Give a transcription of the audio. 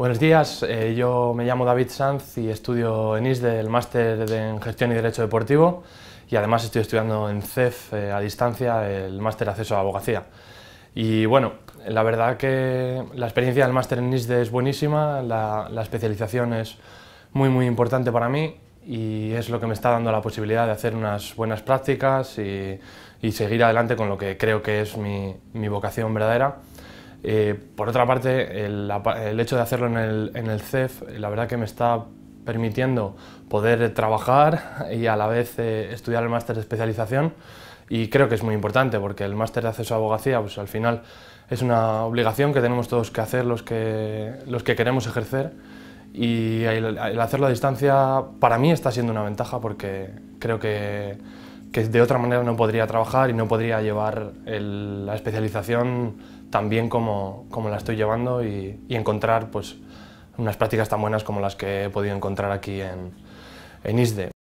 Buenos días, eh, yo me llamo David Sanz y estudio en ISDE el máster en Gestión y Derecho Deportivo y además estoy estudiando en CEF eh, a distancia el máster Acceso a Abogacía. Y bueno, la verdad que la experiencia del máster en ISDE es buenísima, la, especialización es muy muy importante para mí y es lo que me está dando la posibilidad de hacer unas buenas prácticas y, seguir adelante con lo que creo que es mi vocación verdadera. Eh, por otra parte, el, hecho de hacerlo en el, CEF, la verdad que me está permitiendo poder trabajar y a la vez eh, estudiar el máster de especialización y creo que es muy importante porque el máster de acceso a abogacía pues al final es una obligación que tenemos todos que hacer los que, los que queremos ejercer y el hacerlo a distancia para mí está siendo una ventaja porque creo que que de otra manera no podría trabajar y no podría llevar la especialización tan bien como, la estoy llevando y, encontrar pues, unas prácticas tan buenas como las que he podido encontrar aquí en, en ISDE.